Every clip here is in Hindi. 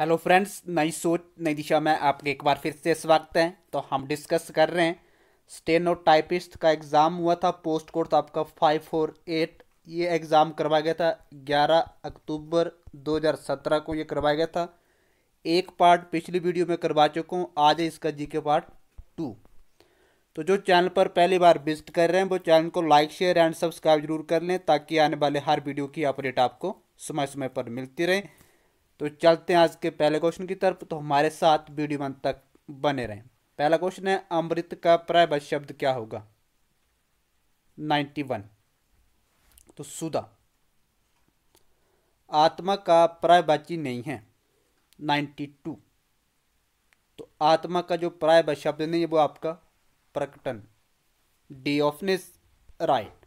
हेलो फ्रेंड्स नई सोच नई दिशा में आपके एक बार फिर से स्वागत है तो हम डिस्कस कर रहे हैं स्टेनो टाइपिस्ट का एग्ज़ाम हुआ था पोस्ट कोड था आपका फाइव फोर एट ये एग्ज़ाम करवाया गया था ग्यारह अक्टूबर दो हज़ार सत्रह को ये करवाया गया था एक पार्ट पिछली वीडियो में करवा चुका हूँ आज है इसका जी के पार्ट टू तो जो चैनल पर पहली बार विजिट कर रहे हैं वो चैनल को लाइक शेयर एंड सब्सक्राइब जरूर कर लें ताकि आने वाले हर वीडियो की अपडेट आपको समय समय पर मिलती रहे तो चलते हैं आज के पहले क्वेश्चन की तरफ तो हमारे साथ वीडियो अंत तक बने रहें पहला क्वेश्चन है अमृत का प्रायवत शब्द क्या होगा नाइन्टी वन तो सुधा आत्मा का प्रायवाची नहीं है नाइन्टी टू तो आत्मा का जो प्रायवत शब्द नहीं है वो आपका प्रकटन डी ऑफनेस राइट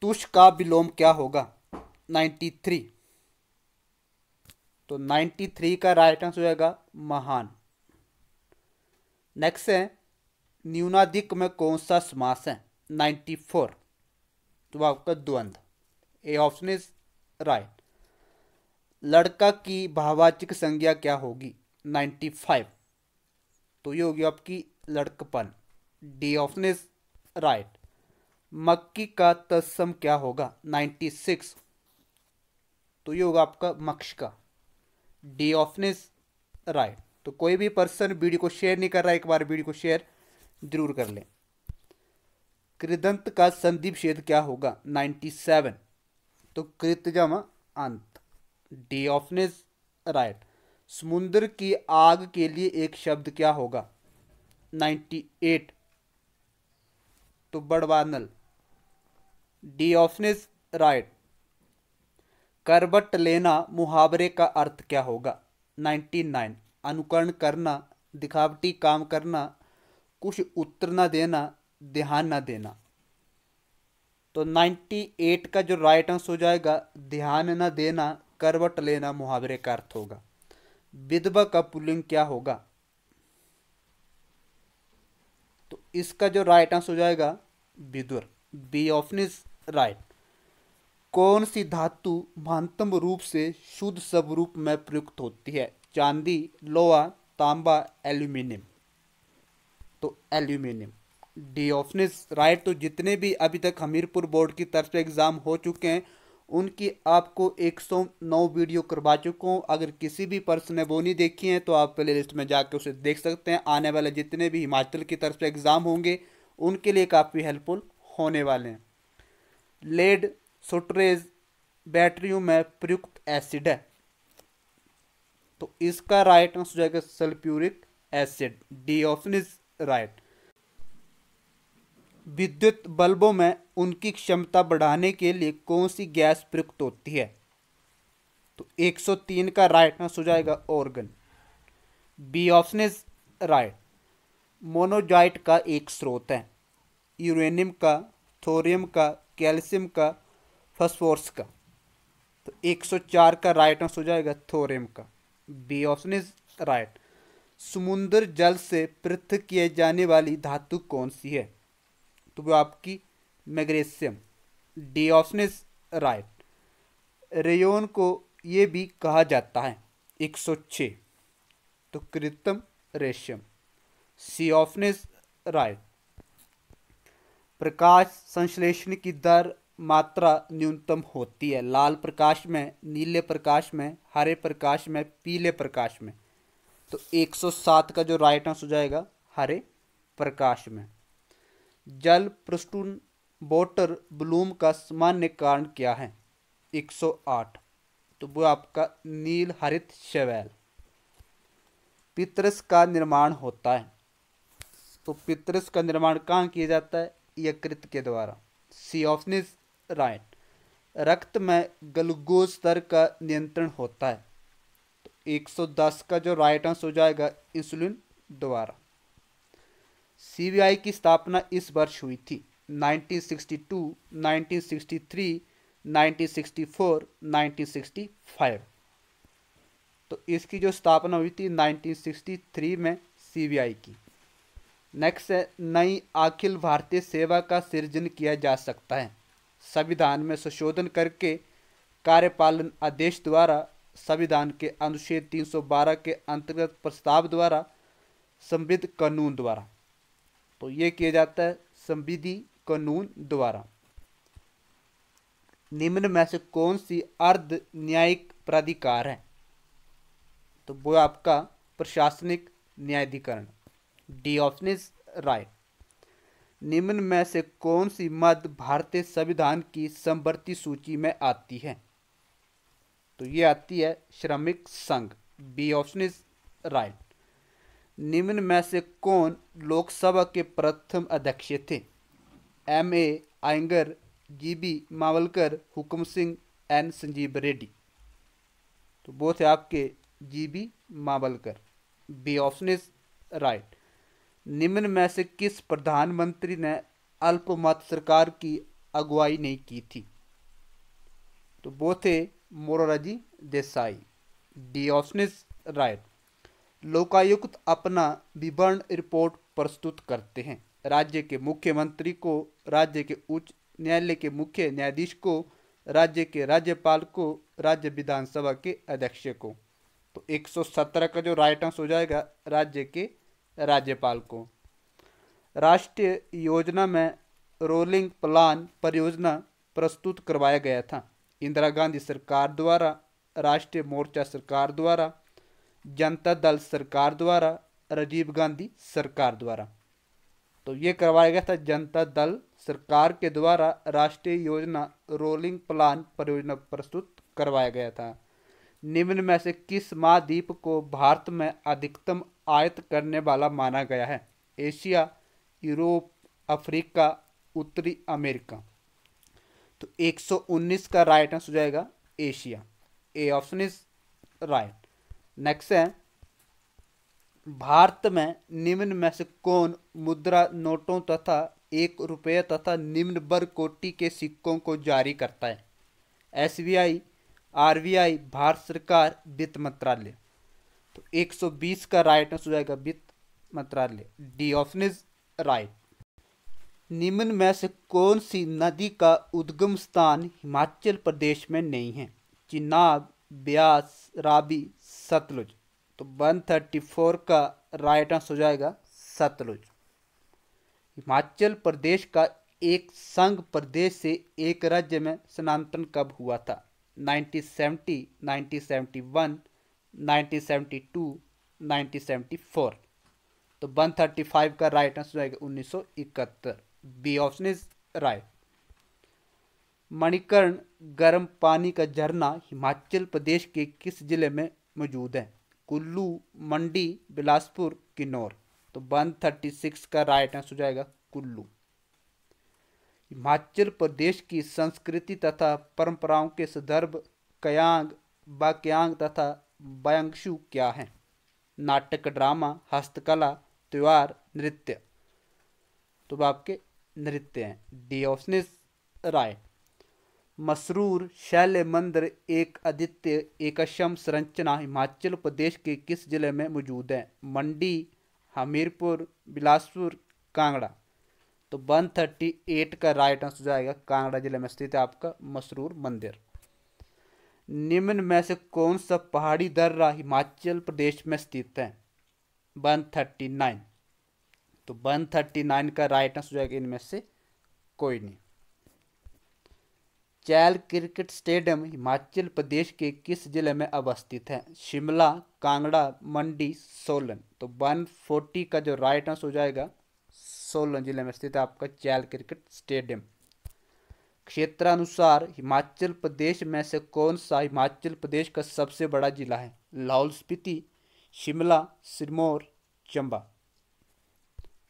तुष का विलोम क्या होगा नाइन्टी थ्री तो 93 का राइट आंसर होगा महान नेक्स्ट है न्यूनाधिक में कौन सा समास है 94 तो आपका द्वंद्व ए ऑप्शन इज राइट लड़का की भावाचिक संज्ञा क्या होगी 95 तो ये होगी आपकी लड़कपन डी ऑप्शन इज राइट मक्की का तत्सम क्या होगा 96 तो ये होगा आपका मक्ष का डिओफनेस राय तो कोई भी पर्सन वीडियो को शेयर नहीं कर रहा एक बार वीडियो को शेयर जरूर कर लें कृदंत का संदीप शेद क्या होगा नाइन्टी सेवन तो कृत जमा अंत डिओफनेस राइट समुद्र की आग के लिए एक शब्द क्या होगा नाइन्टी एट तो बड़वानल डिओफनेस राइट करवट लेना मुहावरे का अर्थ क्या होगा 99 अनुकरण करना दिखावटी काम करना कुछ उत्तर ना देना ध्यान ना देना तो 98 का जो राइट आंसर हो जाएगा ध्यान ना देना करवट लेना मुहावरे का अर्थ होगा विधवा का पुलिंग क्या होगा तो इसका जो राइट आंसर हो जाएगा Vidur B option is right कौन सी धातु महानतम रूप से शुद्ध स्वरूप में प्रयुक्त होती है चांदी लोहा तांबा एल्यूमिनियम तो एल्यूमिनियम डी ऑप्शन राइट तो जितने भी अभी तक हमीरपुर बोर्ड की तरफ से एग्ज़ाम हो चुके हैं उनकी आपको 109 वीडियो करवा चुका हूँ अगर किसी भी पर्सन ने वो नहीं देखी है तो आप प्ले लिस्ट में जाकर उसे देख सकते हैं आने वाले जितने भी हिमाचल की तरफ से एग्ज़ाम होंगे उनके लिए काफ़ी हेल्पफुल होने वाले हैं लेड सोट्रेज बैटरियों में प्रयुक्त एसिड है तो इसका राइट आंसर जाएगा sulphuric acid D option is right विद्युत बल्बों में उनकी क्षमता बढ़ाने के लिए कौन सी गैस प्रयुक्त होती है तो 103 का राइट आंसर हो जाएगा argon B option is right monazite का एक स्रोत है यूरेनियम का थोरियम का कैल्शियम का फोर्स का तो 104 का राइट आंसर हो जाएगा थोरेम का बी ऑप्शन इज राइट समुद्र जल से पृथक किए जाने वाली धातु कौन सी है तो वो आपकी magnesium D option is right rayon को ये भी कहा जाता है 106 तो कृत्रिम रेशम सी ऑप्शन इज राइट प्रकाश संश्लेषण की दर मात्रा न्यूनतम होती है लाल प्रकाश में नीले प्रकाश में हरे प्रकाश में पीले प्रकाश में तो 107 का जो राइट आंसर हो जाएगा हरे प्रकाश में जल प्रस्टून बोटर ब्लूम का सामान्य कारण क्या है 108 तो वो आपका नील हरित शैवाल पितरस का निर्माण होता है तो पितरस का निर्माण कहाँ किया जाता है यकृत के द्वारा सी ऑफनिस राइट रक्त में ग्लूकोज स्तर का नियंत्रण होता है तो 110 का जो राइट आंसर हो जाएगा इंसुलिन द्वारा सीबीआई की स्थापना इस वर्ष हुई थी 1962, 1963, 1964, 1965 तो इसकी जो स्थापना हुई थी 1963 में सीबीआई की नेक्स्ट है नई अखिल भारतीय सेवा का सृजन किया जा सकता है संविधान में संशोधन करके कार्यपालन आदेश द्वारा संविधान के अनुच्छेद 312 के अंतर्गत प्रस्ताव द्वारा संविध कानून द्वारा तो ये किया जाता है संविधि कानून द्वारा निम्न में से कौन सी अर्ध न्यायिक प्राधिकार है तो वो आपका प्रशासनिक न्यायाधिकरण डी ऑप्शन राइट निम्न में से कौन सी मध्य भारतीय संविधान की संवर्ती सूची में आती है तो ये आती है श्रमिक संघ बी ऑप्शन इज राइट निम्न में से कौन लोकसभा के प्रथम अध्यक्ष थे M A Ayyangar G B Mavalankar Hukum Singh N Sanjiva Reddy तो वो थे आपके G B Mavalankar B option is right निम्न में से किस प्रधानमंत्री ने अल्पमत सरकार की अगुवाई नहीं की थी तो वो थे Morarji Desai D option is right Lokayukta अपना विवरण रिपोर्ट प्रस्तुत करते हैं राज्य के मुख्यमंत्री को राज्य के उच्च न्यायालय के मुख्य न्यायाधीश को राज्य के राज्यपाल को राज्य विधानसभा के अध्यक्ष को तो 117 का जो राइट आंसर हो जाएगा राज्य के राज्यपाल को राष्ट्रीय योजना में रोलिंग प्लान परियोजना प्रस्तुत करवाया गया था इंदिरा गांधी सरकार द्वारा राष्ट्रीय मोर्चा सरकार द्वारा जनता दल सरकार द्वारा राजीव गांधी सरकार द्वारा तो ये करवाया गया था जनता दल सरकार के द्वारा राष्ट्रीय योजना रोलिंग प्लान परियोजना प्रस्तुत करवाया गया था निम्न में से किस महाद्वीप को भारत में अधिकतम आयत करने वाला माना गया है एशिया यूरोप अफ्रीका उत्तरी अमेरिका तो 119 का राइट आंसर हो जाएगा Asia A option is right next है भारत में निम्न में से कौन मुद्रा नोटों तथा एक रुपये तथा निम्न वर्ग कोटि के सिक्कों को जारी करता है एसबीआई आरबीआई भारत सरकार वित्त मंत्रालय तो 120 का राइट आंसर हो जाएगा वित्त मंत्रालय डी ऑप्शन इज राइट निम्न में से कौन सी नदी का उद्गम स्थान हिमाचल प्रदेश में नहीं है चिनाब ब्यास राबी सतलुज तो 134 का राइट आंसर हो जाएगा सतलुज हिमाचल प्रदेश का एक संघ प्रदेश से एक राज्य में स्थानांतरण कब हुआ था 1970, 1971, 1972, 1974 तो 135 का राइट आंसर जाएगा उन्नीस B option is right Manikaran गर्म पानी का झरना हिमाचल प्रदेश के किस जिले में मौजूद है कुल्लू मंडी बिलासपुर किन्नौर तो 136 का राइट आंसर जाएगा कुल्लू हिमाचल प्रदेश की संस्कृति तथा परंपराओं के संदर्भ कयांग बाक्यांग तथा बयांशु क्या हैं नाटक ड्रामा हस्तकला त्यौहार नृत्य तो आपके नृत्य हैं डियोसनिस राय मसरूर शैल्य मंदिर एक आदित्य एकशम संरचना हिमाचल प्रदेश के किस जिले में मौजूद है मंडी हमीरपुर बिलासपुर कांगड़ा तो वन थर्टी एट का राइट आंसर जाएगा कांगड़ा जिले में स्थित है आपका मसरूर मंदिर निम्न में से कौन सा पहाड़ी दर्रा हिमाचल प्रदेश में स्थित है वन थर्टी नाइन तो वन थर्टी नाइन का राइट आंसर हो जाएगा इनमें से कोई नहीं चैल क्रिकेट स्टेडियम हिमाचल प्रदेश के किस जिले में अवस्थित है शिमला कांगड़ा मंडी सोलन तो वन फोर्टी का जो राइट आंसर हो जाएगा सोलन जिले में स्थित है आपका चैल क्रिकेट स्टेडियम क्षेत्रानुसार हिमाचल प्रदेश में से कौन सा हिमाचल प्रदेश का सबसे बड़ा जिला है लाहौल स्पीति शिमला सिरमौर चंबा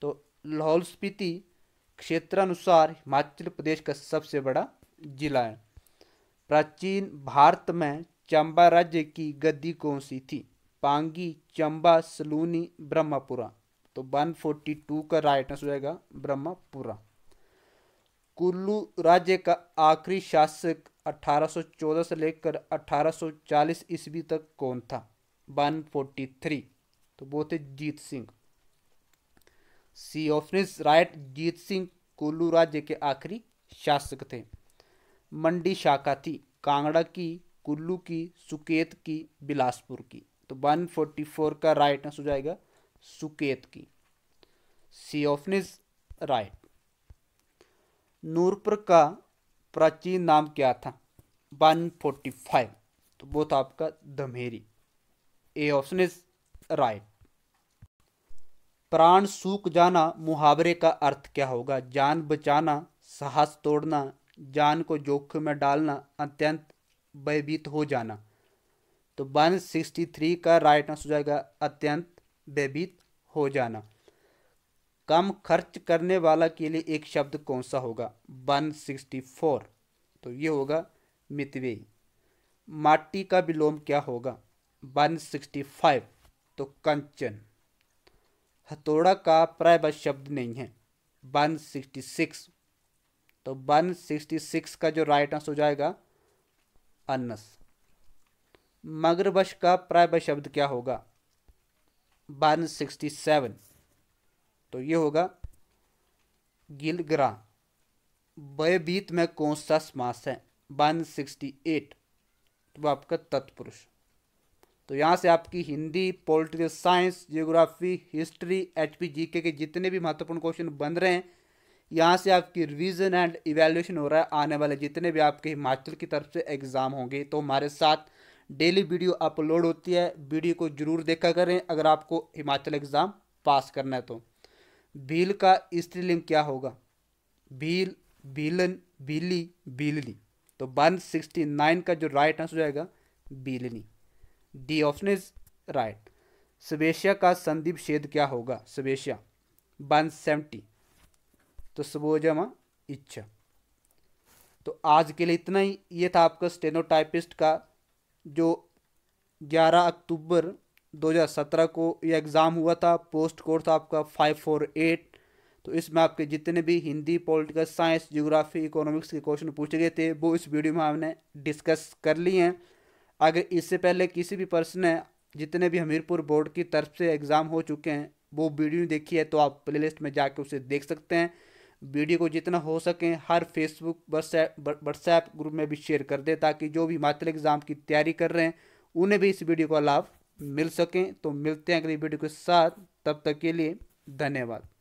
तो लाहौल स्पीति क्षेत्रानुसार हिमाचल प्रदेश का सबसे बड़ा जिला है प्राचीन भारत में चंबा राज्य की गद्दी कौन सी थी पांगी चंबा सलूनी ब्रह्मपुरा तो 142 का राइट आंसर हो जाएगा ब्रह्मपुरा कुल्लू राज्य का आखिरी शासक 1814 से लेकर 1840 ईस्वी तक कौन था 143 तो वो थे Jeet Singh C option is right Jeet Singh Kullu राज्य के आखिरी शासक थे मंडी शाखा थी कांगड़ा की कुल्लू की सुकेत की बिलासपुर की तो 144 का राइट आंसर हो जाएगा सुकेत की सी ऑफनिस राइट नूरपुर का प्राचीन नाम क्या था 145 तो वो था आपका दमेरी ए ऑप्शन इज राइट प्राण सूख जाना मुहावरे का अर्थ क्या होगा जान बचाना साहस तोड़ना जान को जोखिम में डालना अत्यंत भयभीत हो जाना तो 163 का राइट आंसर हो जाएगा अत्यंत भयभीत हो जाना कम खर्च करने वाला के लिए एक शब्द कौन सा होगा 164 तो ये होगा मितवे माटी का विलोम क्या होगा 165 तो कंचन हथौड़ा का प्रायः शब्द नहीं है 166 तो 166 का जो राइट आंसर हो जाएगा अनस मगरवश का प्रायः शब्द क्या होगा 167 तो ये होगा गिलग्रा बीत में कौन सा समास है वन सिक्सटी एट तो वो आपका तत्पुरुष तो यहाँ से आपकी Hindi political science geography history H P G K जितने भी महत्वपूर्ण क्वेश्चन बन रहे हैं यहाँ से आपकी रिवीजन एंड इवेल्यूशन हो रहा है आने वाले जितने भी आपके हिमाचल की तरफ से एग्ज़ाम होंगे तो हमारे साथ डेली वीडियो अपलोड होती है वीडियो को ज़रूर देखा करें अगर आपको हिमाचल एग्ज़ाम पास करना है तो भील का स्त्रीलिंग क्या होगा बिल बिलन बीली बिलनी तो वन सिक्सटी नाइन का जो राइट आंसर हो जाएगा बिलनी डी ऑप्शन इज राइट सबेशिया का संदीप छेद क्या होगा वन सेवेंटी तो सबोजमा इच्छा तो आज के लिए इतना ही ये था आपका स्टेनोटाइपिस्ट का जो 11 अक्टूबर 2017 को ये एग्ज़ाम हुआ था पोस्ट कोर्स आपका 548 तो इसमें आपके जितने भी Hindi political science geography economics के क्वेश्चन पूछे गए थे वो इस वीडियो में हमने डिस्कस कर लिए हैं अगर इससे पहले किसी भी पर्सन ने जितने भी हमीरपुर बोर्ड की तरफ से एग्ज़ाम हो चुके हैं वो वीडियो देखी है तो आप लिस्ट में जाकर उसे देख सकते हैं वीडियो को जितना हो सके हर फेसबुक व्हाट्सएप व्हाट्सएप ग्रुप में भी शेयर कर दें ताकि जो भी हिमाचल एग्ज़ाम की तैयारी कर रहे हैं उन्हें भी इस वीडियो का लाभ मिल सकें तो मिलते हैं अगली वीडियो के साथ तब तक के लिए धन्यवाद